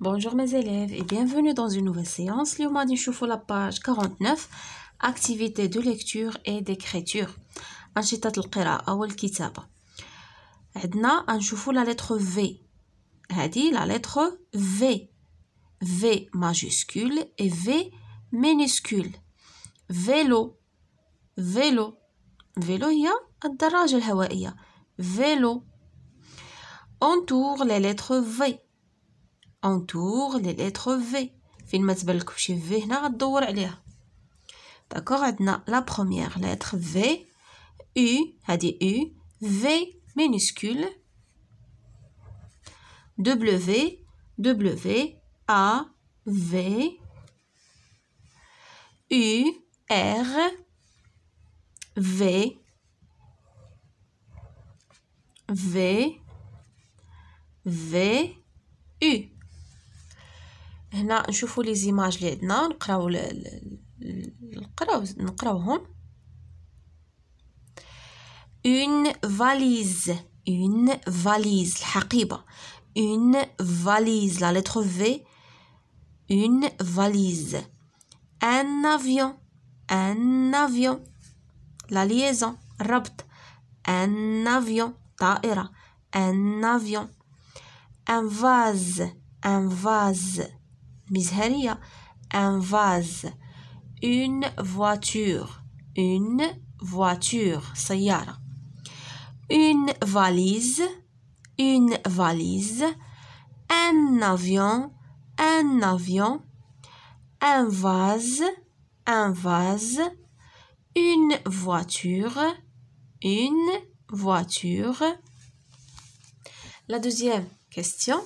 Bonjour mes élèves et bienvenue dans une nouvelle séance. Nous Choufou, la page 49, activité de lecture et d'écriture. أنشطة awal kitab. Edna, voir la lettre V. dit la lettre V. V majuscule et V minuscule. vélo vélo vélo هي al vélo. Entoure les lettres V. Entoure les lettres V. Finanzibal couche V Narado. D'accord, la première lettre V. U a dit U V minuscule. W, W, A, V. U, R, V, V V, U. هنا نشوفوا لي زيماج اللي عندنا نقراو نقراو نقراوهم une valise une valise une valise la lettre V une valise un avion un avion la liaison rabt un avion طائره un avion un vase un vase un vase une voiture une voiture est une valise une valise un avion un avion un vase un vase une voiture une voiture la deuxième question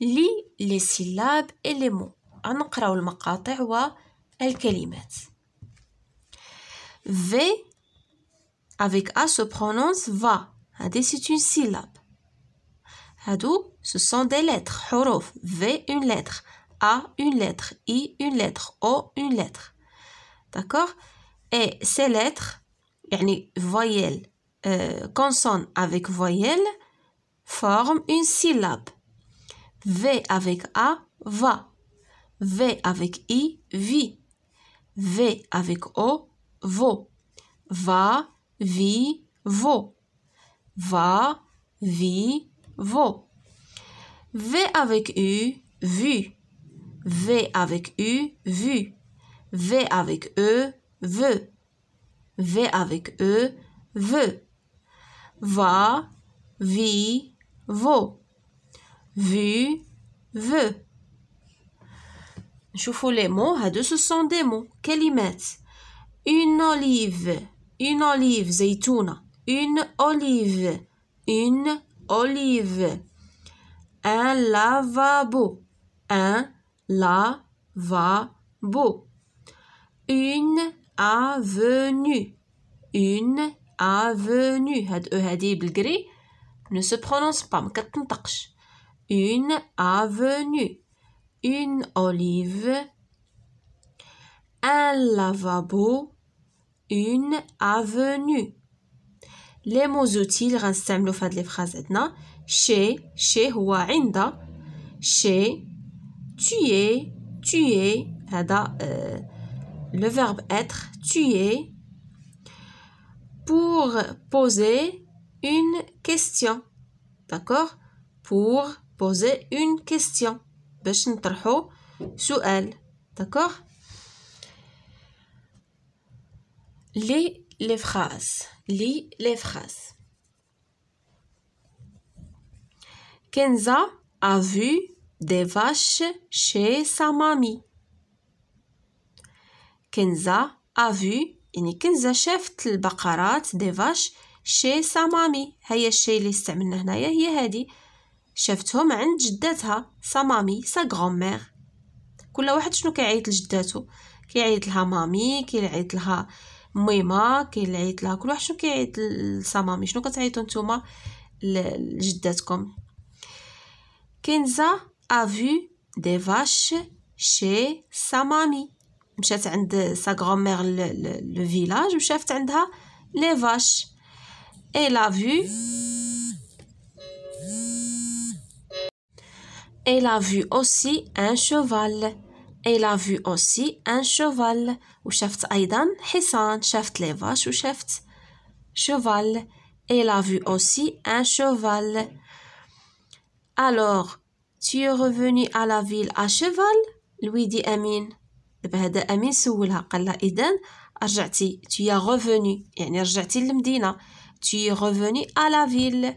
lis les syllabes et les mots. wa المقاطع والكلمات. V avec A se prononce va. C'est une syllabe. Hadou, ce sont des lettres. Horof. V, une lettre. A, une lettre. I, une lettre. O, une lettre. D'accord Et ces lettres, yani voyelles, euh, consonnes avec voyelles, forment une syllabe. V avec A, va. V avec I, vit. V avec O, vaut. Va, vi, vaut. Va, vi, vaut. V avec U, vu. V avec U, vu. V avec E, veut. V avec E, veut. Va, vi, vaut vu, veut. Chauffons les mots. Ce sont des mots. met. Une olive. Une olive. Zaytouna. Une olive. Une olive. Un lavabo. Un lavabo. Une avenue. Une avenue. Had euh, ne se prononce pas une avenue, une olive, un lavabo, une avenue. Les mots utiles rassemblent au fait les phrases etna. Chez, chez ou Chez, tu es, tu es. Euh, le verbe être, tu es. Pour poser une question. D'accord Pour بوزي اون كيستيون باش نطرحو سؤال داكوغ لي لي فراز لي لي فراز كنزا ا vu دي فاش chez مامي كنزا Kenza a يعني كنزا شافت البقرات دي فاش شي مامي هيا الشي اللي استعملنا هنايا هي هادي شافتهم عند جداتها سا مامي سا غرومير كل واحد شنو كيعيط لجداتو كيعيط لها مامي كيعيط لها ميما كيعيط لها كل واحد شنو كيعيط لسا مامي شنو كتعيطوا نتوما لجداتكم كينزا افي دي فاش شي سا مامي مشات عند سا غرومير لو فيلاج وشافت عندها لي فاش اي لا فيو Elle a vu aussi un cheval. Elle a vu aussi un cheval. ou وشافت ايضا حصان. شافت les vaches وشافت cheval. Elle a vu aussi un cheval. Alors, tu es revenu à la ville à cheval? lui dit Amine. دابا هذا أمين سولها قال لها إذن رجعتي tu es revenu يعني رجعتي للمدينه tu es revenu à la ville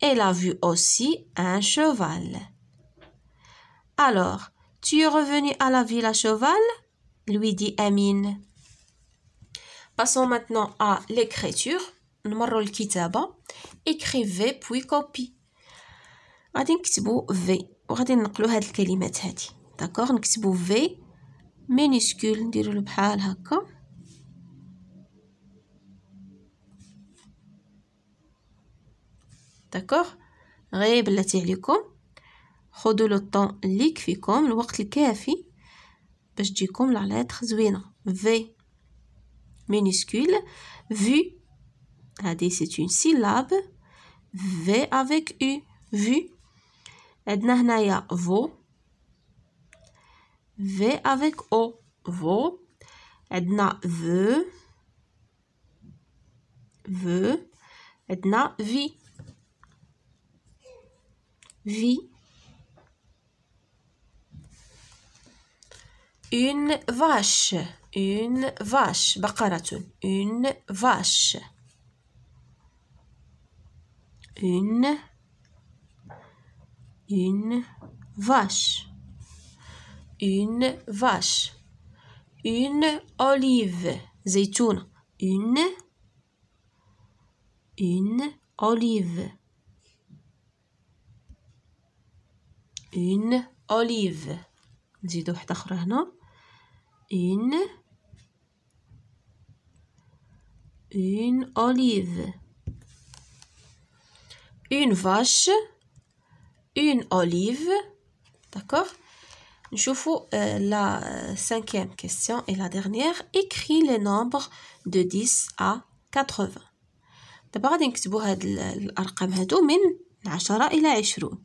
Elle a vu aussi un cheval. Alors, tu es revenu à la ville à cheval lui dit Amine. Passons maintenant à l'écriture. le kitab. écrivez puis copie غادي نكتبوا v, وغادي ننقلوا هاد الكلمات هادي داكوغ نكتبوا v, minuscule le بحال هكا d'accord, regardez là t'y allez comme, ayez le temps, le comme la lettre zwina, v, minuscule, vu, c'est une syllabe, v avec u, vu, edna naya, vo, v avec o, vo, edna veut, veut, edna vi une vache, une vache, bakaratun, une vache. Une, une vache, une vache. Une olive, zétoune, une, une olive. اون اوليف نزيدو واحد اخر هنا اون اون اوليف اون فاش اون اوليف داكوغ نشوفو لا سانكيام كيستيون اي لا ديغنييغ اكخي لي نومبغ دو ديس ا كاتروفان دابا غادي نكتبو هاد الارقام هادو من عشرة الى عشرون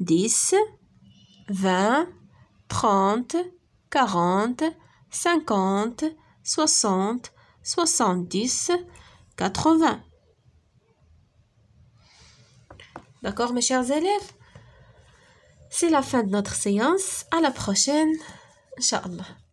10, 20, 30, 40, 50, 60, 70, 80. D'accord, mes chers élèves C'est la fin de notre séance. À la prochaine, Inch'Allah.